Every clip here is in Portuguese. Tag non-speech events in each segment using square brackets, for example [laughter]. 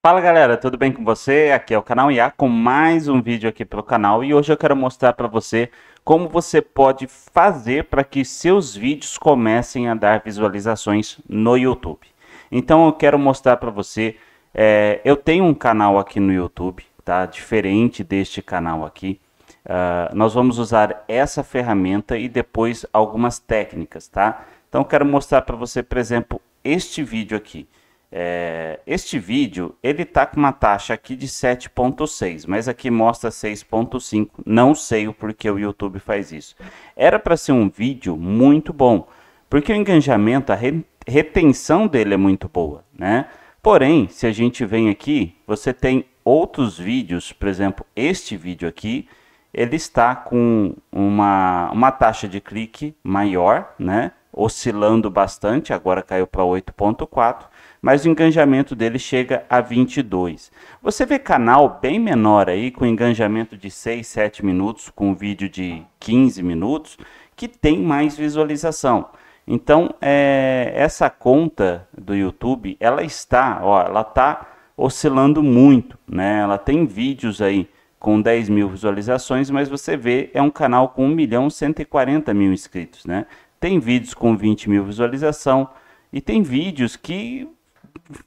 Fala galera, tudo bem com você? Aqui é o canal IA com mais um vídeo aqui pelo canal e hoje eu quero mostrar para você como você pode fazer para que seus vídeos comecem a dar visualizações no YouTube. Então eu quero mostrar para você, é, eu tenho um canal aqui no YouTube, tá? Diferente deste canal aqui. Uh, nós vamos usar essa ferramenta e depois algumas técnicas, tá? Então eu quero mostrar para você, por exemplo, este vídeo aqui. É, este vídeo ele tá com uma taxa aqui de 7.6, mas aqui mostra 6.5. Não sei o porquê o YouTube faz isso. Era para ser um vídeo muito bom, porque o engajamento, a re retenção dele é muito boa, né? Porém, se a gente vem aqui, você tem outros vídeos, por exemplo, este vídeo aqui, ele está com uma, uma taxa de clique maior, né? Oscilando bastante, agora caiu para 8.4 mas o engajamento dele chega a 22. Você vê canal bem menor aí, com engajamento de 6, 7 minutos, com um vídeo de 15 minutos, que tem mais visualização. Então, é, essa conta do YouTube, ela está, ó, ela está oscilando muito, né? Ela tem vídeos aí com 10 mil visualizações, mas você vê, é um canal com 1 milhão 140 mil inscritos, né? Tem vídeos com 20 mil visualização e tem vídeos que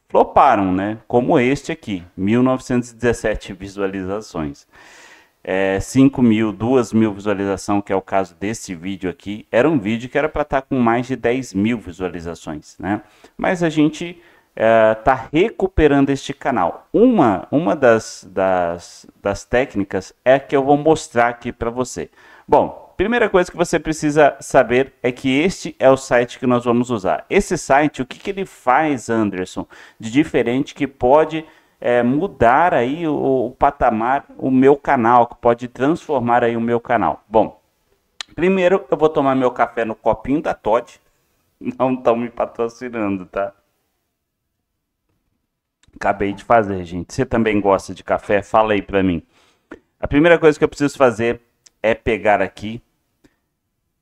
floparam, né? Como este aqui, 1917 visualizações. É, 5 mil, 2 mil visualizações, que é o caso desse vídeo aqui. Era um vídeo que era para estar tá com mais de 10 mil visualizações, né? Mas a gente está é, tá recuperando este canal. Uma, uma das, das, das técnicas é que eu vou mostrar aqui para você. Bom, primeira coisa que você precisa saber é que este é o site que nós vamos usar. Esse site, o que, que ele faz, Anderson, de diferente que pode é, mudar aí o, o patamar, o meu canal, que pode transformar aí o meu canal? Bom, primeiro eu vou tomar meu café no copinho da Todd. [laughs] Não estão me patrocinando, tá? Acabei de fazer, gente. Você também gosta de café? Fala aí pra mim. A primeira coisa que eu preciso fazer é pegar aqui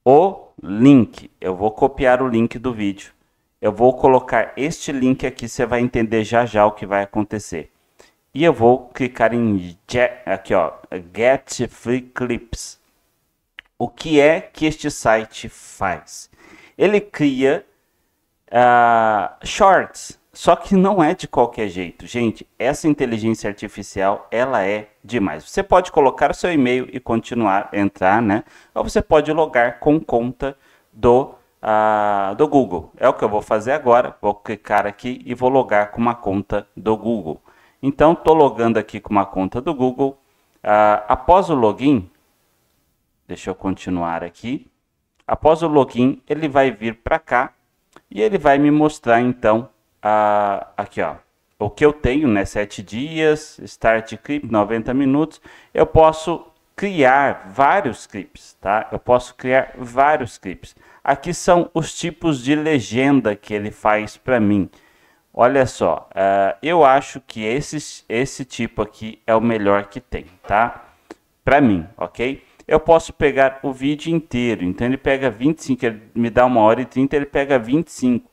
o link. Eu vou copiar o link do vídeo. Eu vou colocar este link aqui, você vai entender já já o que vai acontecer. E eu vou clicar em aqui ó, Get Free Clips. O que é que este site faz? Ele cria uh, shorts, só que não é de qualquer jeito, gente. Essa inteligência artificial, ela é demais. Você pode colocar o seu e-mail e continuar entrar, né? Ou você pode logar com conta do uh, do Google. É o que eu vou fazer agora. Vou clicar aqui e vou logar com uma conta do Google. Então, estou logando aqui com uma conta do Google. Uh, após o login, deixa eu continuar aqui. Após o login, ele vai vir para cá e ele vai me mostrar então aqui ó, o que eu tenho, né, 7 dias, start clip, 90 minutos, eu posso criar vários clips, tá? Eu posso criar vários clips. Aqui são os tipos de legenda que ele faz para mim. Olha só, uh, eu acho que esse, esse tipo aqui é o melhor que tem, tá? Para mim, ok? Eu posso pegar o vídeo inteiro, então ele pega 25, ele me dá uma hora e 30, ele pega 25.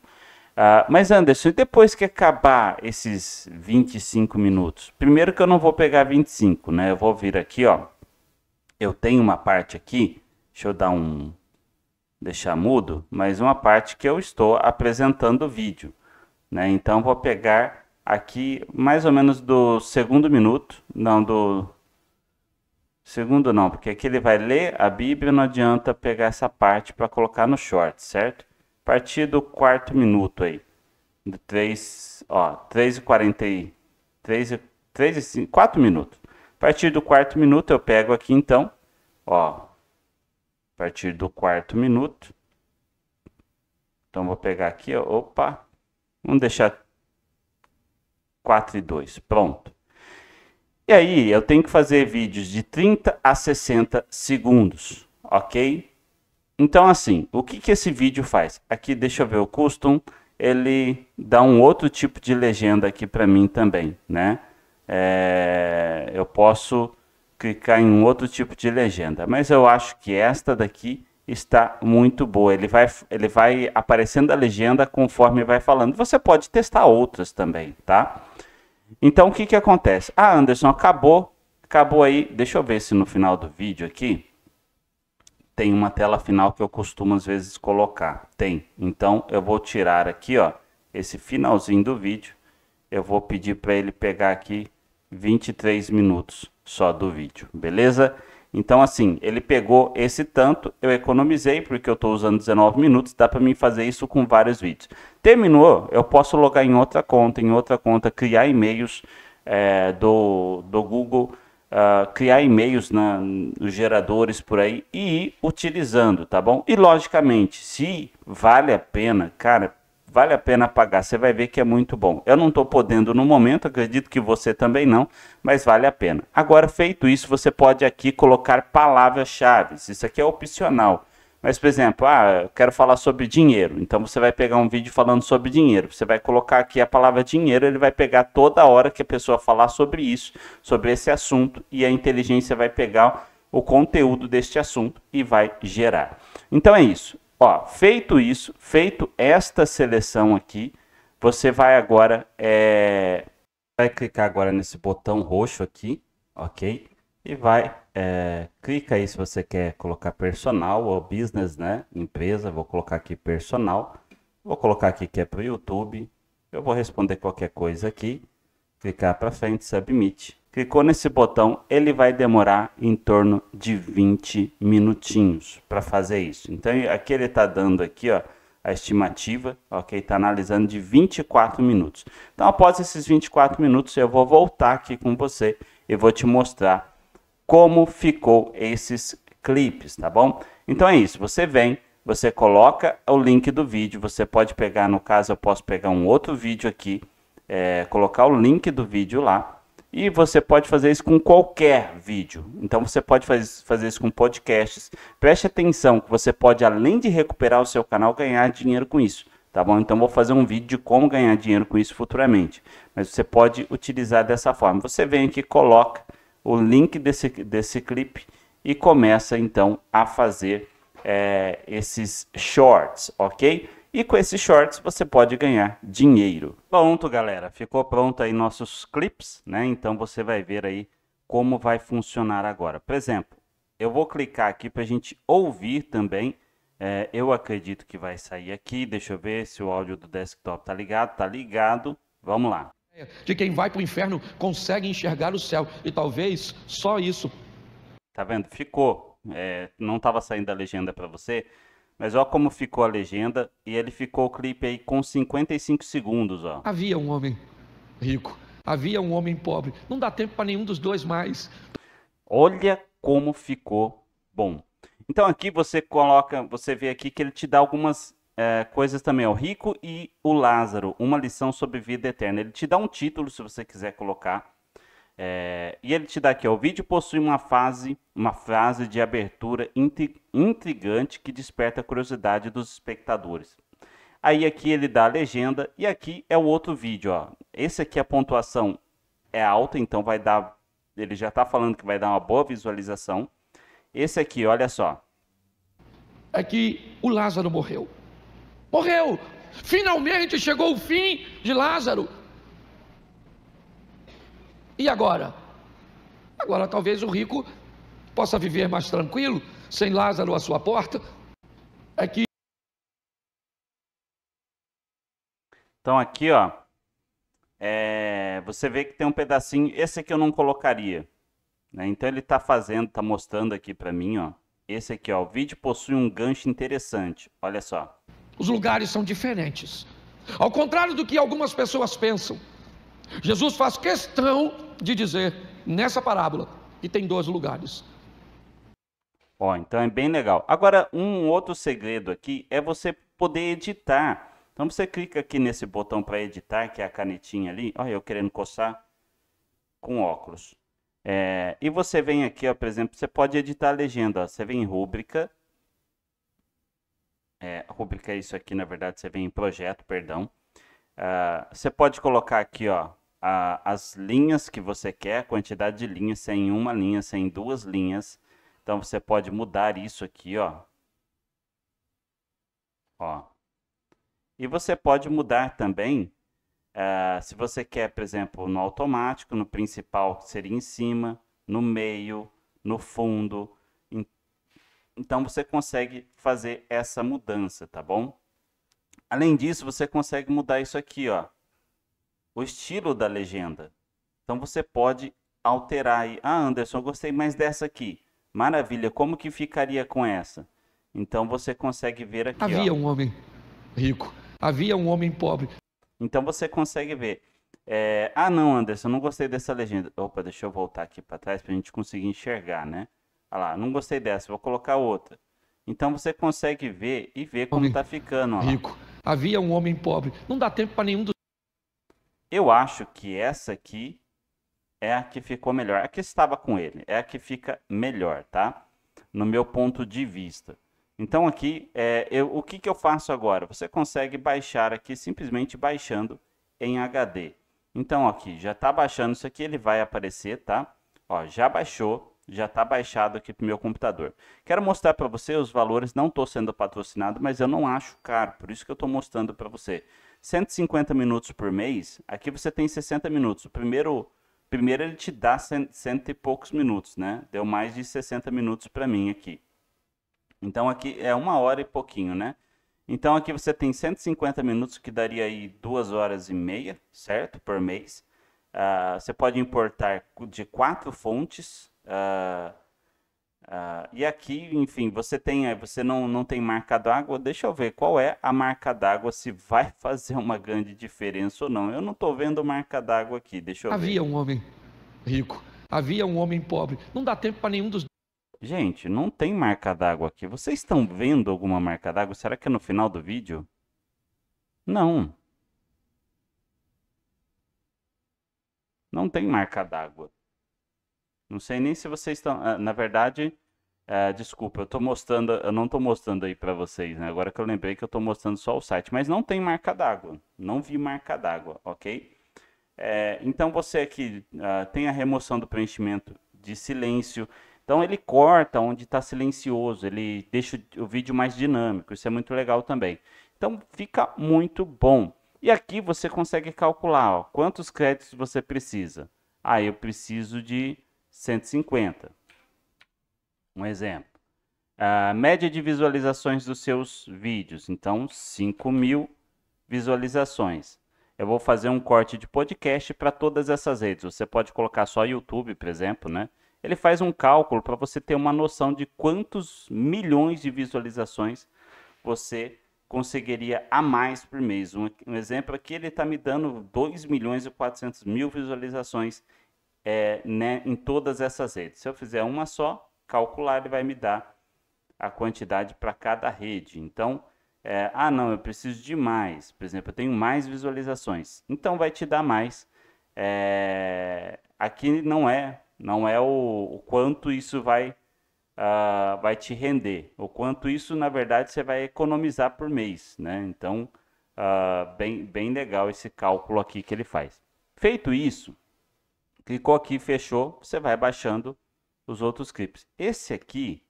Uh, mas Anderson, e depois que acabar esses 25 minutos? Primeiro que eu não vou pegar 25, né? Eu vou vir aqui, ó. Eu tenho uma parte aqui, deixa eu dar um deixar mudo, mas uma parte que eu estou apresentando o vídeo, né? Então vou pegar aqui mais ou menos do segundo minuto, não do segundo não, porque aqui ele vai ler a Bíblia, não adianta pegar essa parte para colocar no short, certo? partir do quarto minuto aí. De 3, ó, 3 e 40 e 3 e, 3 e 5, 4 minutos. A partir do quarto minuto eu pego aqui então, ó, a partir do quarto minuto. Então vou pegar aqui, ó, opa, vamos deixar 4 e 2, pronto. E aí eu tenho que fazer vídeos de 30 a 60 segundos, ok? Então, assim, o que, que esse vídeo faz? Aqui, deixa eu ver o custom, ele dá um outro tipo de legenda aqui para mim também, né? É, eu posso clicar em um outro tipo de legenda, mas eu acho que esta daqui está muito boa. Ele vai, ele vai aparecendo a legenda conforme vai falando. Você pode testar outras também, tá? Então, o que, que acontece? Ah, Anderson, acabou. Acabou aí. Deixa eu ver se no final do vídeo aqui tem uma tela final que eu costumo às vezes colocar. Tem. Então eu vou tirar aqui, ó, esse finalzinho do vídeo. Eu vou pedir para ele pegar aqui 23 minutos só do vídeo, beleza? Então assim, ele pegou esse tanto, eu economizei porque eu estou usando 19 minutos, dá para mim fazer isso com vários vídeos. Terminou, eu posso logar em outra conta, em outra conta, criar e-mails é, do, do Google uh, criar e-mails na, nos geradores por aí e ir utilizando, tá bom? E logicamente, se vale a pena, cara, vale a pena pagar, você vai ver que é muito bom. Eu não estou podendo no momento, acredito que você também não, mas vale a pena. Agora, feito isso, você pode aqui colocar palavras-chave. Isso aqui é opcional. Mas, por exemplo, ah, eu quero falar sobre dinheiro. Então você vai pegar um vídeo falando sobre dinheiro. Você vai colocar aqui a palavra dinheiro, ele vai pegar toda hora que a pessoa falar sobre isso, sobre esse assunto, e a inteligência vai pegar o conteúdo deste assunto e vai gerar. Então é isso. Ó, feito isso, feito esta seleção aqui, você vai agora é... vai clicar agora nesse botão roxo aqui, ok? e vai, é, clica aí se você quer colocar personal ou business, né? Empresa, vou colocar aqui personal, vou colocar aqui que é para o YouTube, eu vou responder qualquer coisa aqui, clicar para frente, submit. Clicou nesse botão, ele vai demorar em torno de 20 minutinhos para fazer isso. Então aqui ele está dando aqui, ó, a estimativa, ok? Está analisando de 24 minutos. Então, após esses 24 minutos, eu vou voltar aqui com você e vou te mostrar como ficou esses clipes, tá bom? Então é isso, você vem, você coloca o link do vídeo, você pode pegar, no caso eu posso pegar um outro vídeo aqui, é, colocar o link do vídeo lá, e você pode fazer isso com qualquer vídeo. Então você pode faz, fazer isso com podcasts. Preste atenção que você pode, além de recuperar o seu canal, ganhar dinheiro com isso. Tá bom? Então vou fazer um vídeo de como ganhar dinheiro com isso futuramente. Mas você pode utilizar dessa forma. Você vem aqui, coloca o link desse, desse clipe e começa então a fazer é, esses shorts, ok? E com esses shorts você pode ganhar dinheiro. Pronto, galera, ficou pronto aí nossos clips, né? Então você vai ver aí como vai funcionar agora. Por exemplo, eu vou clicar aqui para a gente ouvir também. É, eu acredito que vai sair aqui. Deixa eu ver se o áudio do desktop tá ligado. Tá ligado. Vamos lá de quem vai para o inferno consegue enxergar o céu. E talvez só isso. Tá vendo? Ficou. É, não estava saindo a legenda para você, mas olha como ficou a legenda. E ele ficou o clipe aí com 55 segundos. Ó. Havia um homem rico, havia um homem pobre. Não dá tempo para nenhum dos dois mais. Olha como ficou bom. Então aqui você coloca, você vê aqui que ele te dá algumas é, coisas também, o Rico e o Lázaro, uma lição sobre vida eterna. Ele te dá um título, se você quiser colocar. É, e ele te dá aqui, ó, o vídeo possui uma fase, uma frase de abertura intrigante que desperta a curiosidade dos espectadores. Aí aqui ele dá a legenda e aqui é o outro vídeo, ó. Esse aqui a pontuação é alta, então vai dar, ele já está falando que vai dar uma boa visualização. Esse aqui, olha só. é que o Lázaro morreu. Morreu. Finalmente chegou o fim de Lázaro. E agora? Agora talvez o rico possa viver mais tranquilo, sem Lázaro à sua porta. É que Então aqui, ó, é, você vê que tem um pedacinho, esse aqui eu não colocaria. Né? Então ele está fazendo, está mostrando aqui para mim, ó. Esse aqui, ó, o vídeo possui um gancho interessante. Olha só. Os lugares são diferentes. Ao contrário do que algumas pessoas pensam, Jesus faz questão de dizer nessa parábola que tem dois lugares. Ó, oh, então é bem legal. Agora, um outro segredo aqui é você poder editar. Então você clica aqui nesse botão para editar, que é a canetinha ali. Olha, eu querendo coçar com óculos. É, e você vem aqui, ó, por exemplo, você pode editar a legenda. Ó. Você vem em rúbrica, é, rubrica isso aqui, na verdade, você vem em projeto, perdão. Uh, você pode colocar aqui, ó, a, as linhas que você quer, a quantidade de linhas, sem uma linha, sem duas linhas. Então, você pode mudar isso aqui, ó. Ó. E você pode mudar também, uh, se você quer, por exemplo, no automático, no principal, que seria em cima, no meio, no fundo, então você consegue fazer essa mudança, tá bom? Além disso, você consegue mudar isso aqui, ó. O estilo da legenda. Então você pode alterar aí. Ah, Anderson, eu gostei mais dessa aqui. Maravilha, como que ficaria com essa? Então você consegue ver aqui. Havia ó. um homem rico, havia um homem pobre. Então você consegue ver. É... Ah, não, Anderson, não gostei dessa legenda. Opa, deixa eu voltar aqui para trás para a gente conseguir enxergar, né? Olha lá, não gostei dessa, vou colocar outra. Então você consegue ver e ver como está ficando. Rico. Havia um homem pobre. Não dá tempo para nenhum dos. Eu acho que essa aqui é a que ficou melhor. A que estava com ele. É a que fica melhor, tá? No meu ponto de vista. Então aqui, é, eu, o que, que eu faço agora? Você consegue baixar aqui simplesmente baixando em HD. Então aqui, já está baixando isso aqui, ele vai aparecer, tá? Ó, já baixou já está baixado aqui para o meu computador. Quero mostrar para você os valores, não estou sendo patrocinado, mas eu não acho caro, por isso que eu estou mostrando para você. 150 minutos por mês, aqui você tem 60 minutos. O primeiro, primeiro ele te dá cento, cento e poucos minutos, né? Deu mais de 60 minutos para mim aqui. Então aqui é uma hora e pouquinho, né? Então aqui você tem 150 minutos, que daria aí duas horas e meia, certo? Por mês. Uh, você pode importar de quatro fontes, Uh, uh, e aqui, enfim, você tem, eh, você não, não tem marca d'água. Deixa eu ver qual é a marca d'água, se vai [laughs] fazer uma grande diferença ou não. Eu não estou vendo marca d'água aqui. Deixa eu Havia ver. um homem rico, havia um homem pobre. Não dá tempo para nenhum dos Gente, não tem marca d'água aqui. Vocês estão vendo alguma marca d'água? Será que é no final do vídeo? Não. Não tem marca d'água. Não sei nem se vocês estão. Ah, na verdade, é, desculpa, eu tô mostrando. Eu não estou mostrando aí para vocês, né? Agora que eu lembrei que eu estou mostrando só o site, mas não tem marca d'água. Não vi marca d'água, ok? É, então você aqui uh, ah, tem a remoção do preenchimento de silêncio. Então ele corta onde está silencioso, ele deixa o vídeo mais dinâmico. Isso é muito legal também. Então fica muito bom. E aqui você consegue calcular ó, quantos créditos você precisa. Ah, eu preciso de 150. Um exemplo. A média de visualizações dos seus vídeos, então 5 mil visualizações. Eu vou fazer um corte de podcast para todas essas redes. Você pode colocar só YouTube, por exemplo, né? Ele faz um cálculo para você ter uma noção de quantos milhões de visualizações você conseguiria a mais por mês. Um, um exemplo aqui, ele está me dando 2 milhões e 400 mil visualizações é, né, em todas essas redes. Se eu fizer uma só, calcular, ele vai me dar a quantidade para cada rede. Então, é, ah, não, eu preciso de mais. Por exemplo, eu tenho mais visualizações. Então, vai te dar mais. É, aqui não é, não é o, o quanto isso vai, uh, vai te render. O quanto isso, na verdade, você vai economizar por mês, né? Então, uh, bem, bem legal esse cálculo aqui que ele faz. Feito isso, Clicou aqui, fechou, você vai baixando os outros clipes. Esse aqui,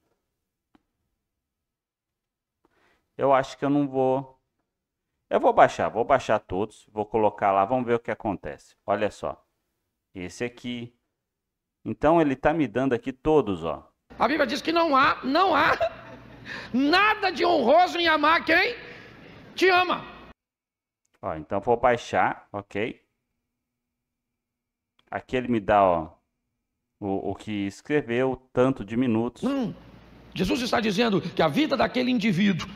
eu acho que eu não vou... Eu vou baixar, vou baixar todos, vou colocar lá, vamos ver o que acontece. Olha só, esse aqui. Então ele está me dando aqui todos, ó. A Bíblia diz que não há, não há nada de honroso em amar quem te ama. Ó, então vou baixar, ok? Aqui ele me dá, ó, o, o que escreveu, tanto de minutos. Não. Jesus está dizendo que a vida daquele indivíduo,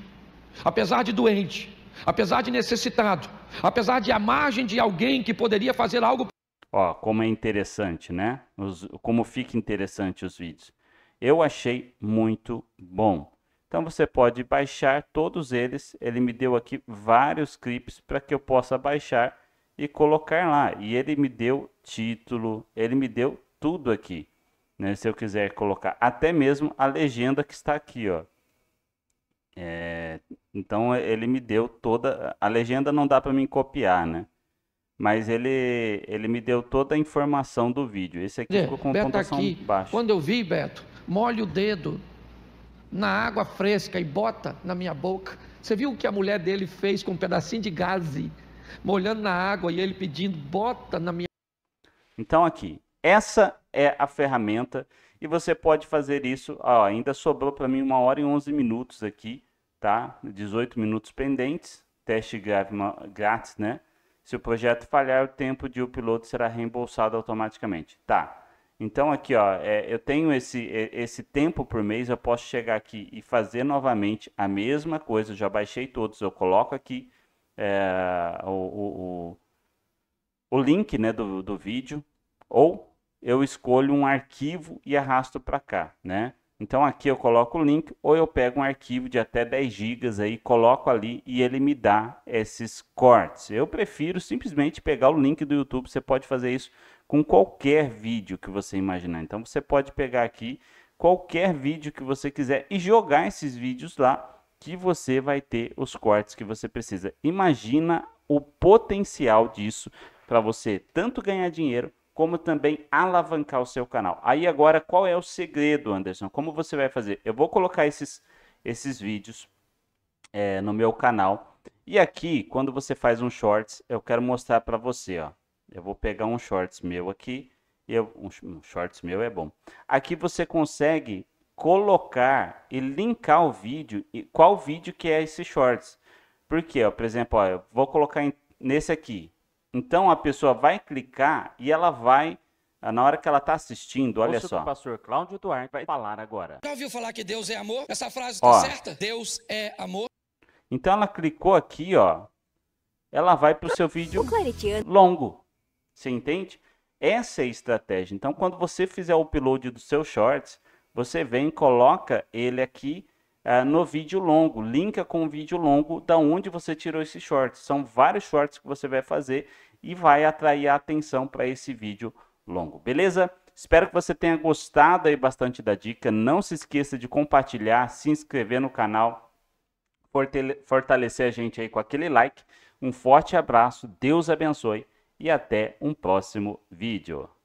apesar de doente, apesar de necessitado, apesar de a margem de alguém que poderia fazer algo. Ó, como é interessante, né? Os, como fica interessante os vídeos. Eu achei muito bom. Então você pode baixar todos eles. Ele me deu aqui vários clipes para que eu possa baixar e colocar lá. E ele me deu título, ele me deu tudo aqui. Né? Se eu quiser colocar até mesmo a legenda que está aqui, ó. É, então ele me deu toda a legenda não dá para mim copiar, né? Mas ele ele me deu toda a informação do vídeo. Esse aqui ficou com Beto pontuação aqui, baixa. Quando eu vi, Beto, molha o dedo na água fresca e bota na minha boca. Você viu o que a mulher dele fez com um pedacinho de gaze? molhando na água e ele pedindo, bota na minha. Então, aqui, essa é a ferramenta e você pode fazer isso. Ó, ainda sobrou para mim uma hora e 11 minutos aqui, tá? 18 minutos pendentes, teste grátis, né? Se o projeto falhar, o tempo de o piloto será reembolsado automaticamente. Tá. Então aqui, ó, é, eu tenho esse, esse tempo por mês, eu posso chegar aqui e fazer novamente a mesma coisa. Eu já baixei todos, eu coloco aqui é, o, o, o, o, link né, do, do vídeo, ou eu escolho um arquivo e arrasto para cá, né? Então aqui eu coloco o link ou eu pego um arquivo de até 10 GB aí, coloco ali e ele me dá esses cortes. Eu prefiro simplesmente pegar o link do YouTube, você pode fazer isso com qualquer vídeo que você imaginar. Então você pode pegar aqui qualquer vídeo que você quiser e jogar esses vídeos lá que você vai ter os cortes que você precisa. Imagina o potencial disso para você tanto ganhar dinheiro como também alavancar o seu canal. Aí agora, qual é o segredo, Anderson? Como você vai fazer? Eu vou colocar esses, esses vídeos é, no meu canal. E aqui, quando você faz um shorts, eu quero mostrar para você, ó. Eu vou pegar um shorts meu aqui. Eu, um, um shorts meu é bom. Aqui você consegue colocar e linkar o vídeo e qual vídeo que é esse shorts. Porque, ó, por exemplo, ó, eu vou colocar em, nesse aqui. Então a pessoa vai clicar e ela vai ah, na hora que ela está assistindo, olha só. O pastor Cláudio Duarte vai falar agora. Já ouviu falar que Deus é amor? Essa frase está certa? Deus é amor. Então ela clicou aqui, ó. Ela vai para o seu vídeo longo. Você entende? Essa é a estratégia. Então, quando você fizer o upload do seu shorts, você vem, coloca ele aqui uh, no vídeo longo, linka com o vídeo longo da onde você tirou esse short. São vários shorts que você vai fazer e vai atrair a atenção para esse vídeo longo, beleza? Espero que você tenha gostado aí bastante da dica. Não se esqueça de compartilhar, se inscrever no canal, fortalecer a gente aí com aquele like. Um forte abraço, Deus abençoe e até um próximo vídeo.